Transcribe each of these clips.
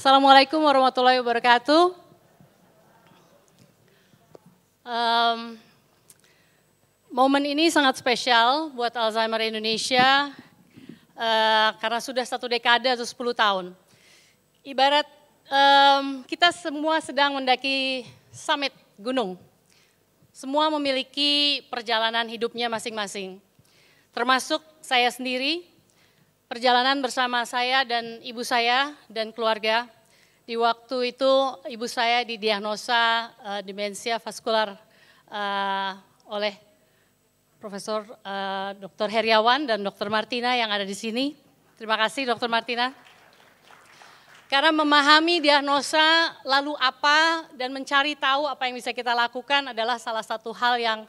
Assalamualaikum warahmatullahi wabarakatuh. Um, momen ini sangat spesial buat Alzheimer Indonesia uh, karena sudah satu dekade atau sepuluh tahun. Ibarat um, kita semua sedang mendaki summit gunung. Semua memiliki perjalanan hidupnya masing-masing. Termasuk saya sendiri perjalanan bersama saya dan ibu saya dan keluarga. Di waktu itu ibu saya didiagnosa uh, demensia vaskular uh, oleh Profesor uh, eh, Dr. Heriawan dan Dr. Martina yang ada di sini. Terima kasih Dr. Martina. Karena memahami diagnosa lalu apa dan mencari tahu apa yang bisa kita lakukan adalah salah satu hal yang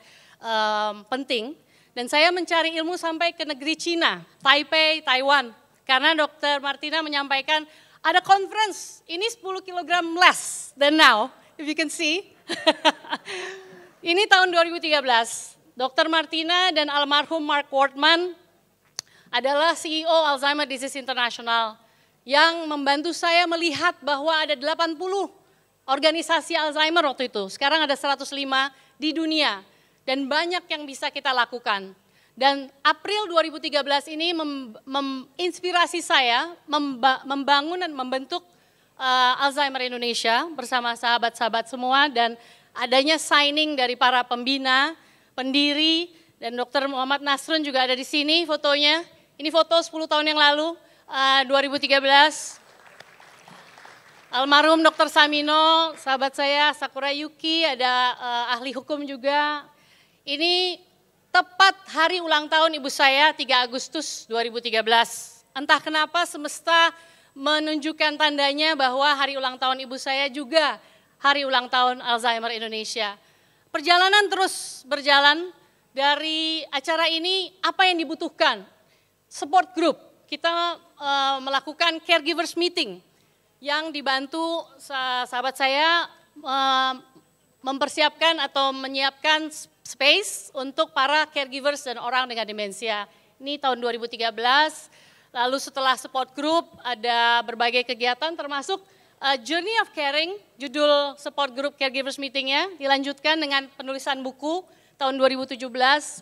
um, penting dan saya mencari ilmu sampai ke negeri Cina, Taipei, Taiwan. Karena dokter Martina menyampaikan ada conference, ini 10 kg less than now, if you can see. ini tahun 2013, dokter Martina dan almarhum Mark Wortman adalah CEO Alzheimer Disease International yang membantu saya melihat bahwa ada 80 organisasi Alzheimer waktu itu. Sekarang ada 105 di dunia dan banyak yang bisa kita lakukan. Dan April 2013 ini menginspirasi saya memba membangun dan membentuk uh, Alzheimer Indonesia bersama sahabat-sahabat semua dan adanya signing dari para pembina, pendiri, dan Dr. Muhammad Nasrun juga ada di sini fotonya. Ini foto 10 tahun yang lalu, uh, eh, 2013. Almarhum Dr. Samino, sahabat saya Sakura Yuki, ada uh, ahli hukum juga, ini tepat hari ulang tahun ibu saya 3 Agustus 2013. Entah kenapa semesta menunjukkan tandanya bahwa hari ulang tahun ibu saya juga hari ulang tahun Alzheimer Indonesia. Perjalanan terus berjalan dari acara ini apa yang dibutuhkan? Support group. Kita e, melakukan caregivers meeting yang dibantu sahabat saya e, mempersiapkan atau menyiapkan space untuk para caregivers dan orang dengan demensia. Ini tahun 2013, lalu setelah support group ada berbagai kegiatan termasuk uh, Journey of Caring, judul support group caregivers meetingnya, dilanjutkan dengan penulisan buku tahun 2017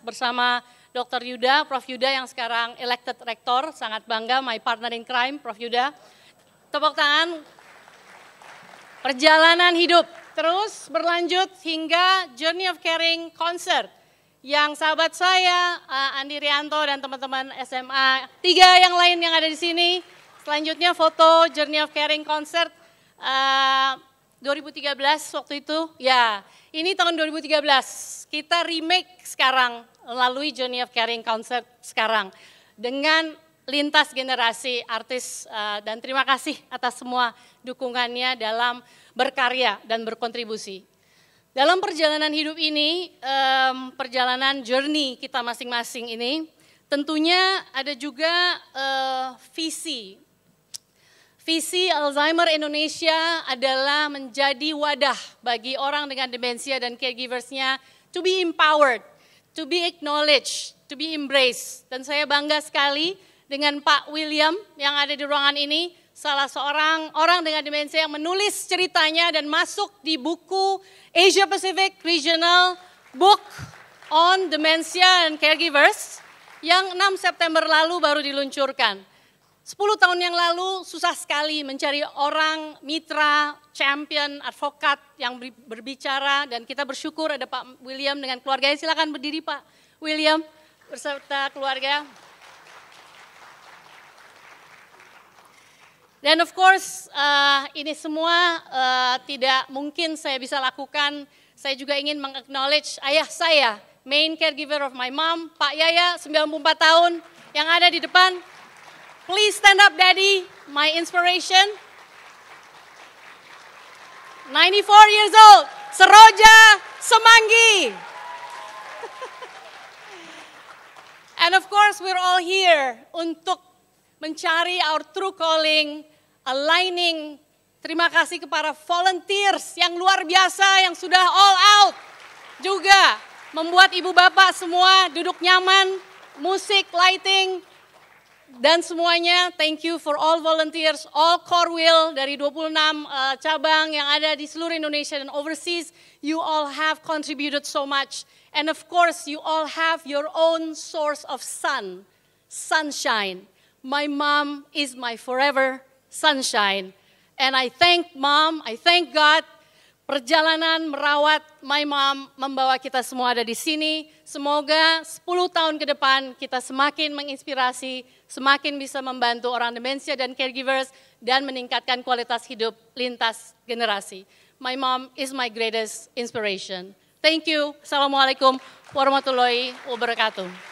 bersama Dr. Yuda, Prof. Yuda yang sekarang elected rektor, sangat bangga, my partner in crime, Prof. Yuda. Tepuk tangan, perjalanan hidup terus berlanjut hingga Journey of Caring Concert yang sahabat saya eh, Andi Rianto dan teman-teman SMA tiga yang lain yang ada di sini. Selanjutnya foto Journey of Caring Concert 2013 eh, waktu itu. Ya, ini tahun 2013. Kita remake sekarang melalui Journey of Caring Concert sekarang dengan lintas generasi artis eh, dan terima kasih atas semua dukungannya dalam berkarya dan berkontribusi. Dalam perjalanan hidup ini, perjalanan journey kita masing-masing ini, tentunya ada juga eh, visi. Visi Alzheimer Indonesia adalah menjadi wadah bagi orang dengan demensia dan caregiversnya to be empowered, to be acknowledged, to be embraced. Dan saya bangga sekali dengan Pak William yang ada di ruangan ini, salah seorang orang dengan demensia yang menulis ceritanya dan masuk di buku Asia Pacific Regional Book on Dementia and Caregivers yang 6 September lalu baru diluncurkan. 10 tahun yang lalu susah sekali mencari orang mitra, champion, advokat yang berbicara dan kita bersyukur ada Pak William dengan keluarganya. Silakan berdiri Pak William berserta keluarga. Dan of course uh, ini semua uh, tidak mungkin saya bisa lakukan. Saya juga ingin mengacknowledge ayah saya, main caregiver of my mom, Pak Yaya, 94 tahun, yang ada di depan. Please stand up daddy, my inspiration. 94 years old, Seroja Semanggi. And of course we're all here untuk mencari our true calling, aligning. Terima kasih kepada volunteers yang luar biasa, yang sudah all out juga membuat ibu bapak semua duduk nyaman, musik, lighting, dan semuanya thank you for all volunteers, all core will dari 26 uh, eh, cabang yang ada di seluruh Indonesia dan overseas. You all have contributed so much. And of course you all have your own source of sun, sunshine. My mom is my forever sunshine. And I thank mom, I thank God. Perjalanan merawat my mom membawa kita semua ada di sini. Semoga 10 tahun ke depan kita semakin menginspirasi, semakin bisa membantu orang demensia dan caregivers dan meningkatkan kualitas hidup lintas generasi. My mom is my greatest inspiration. Thank you. Assalamualaikum warahmatullahi wabarakatuh.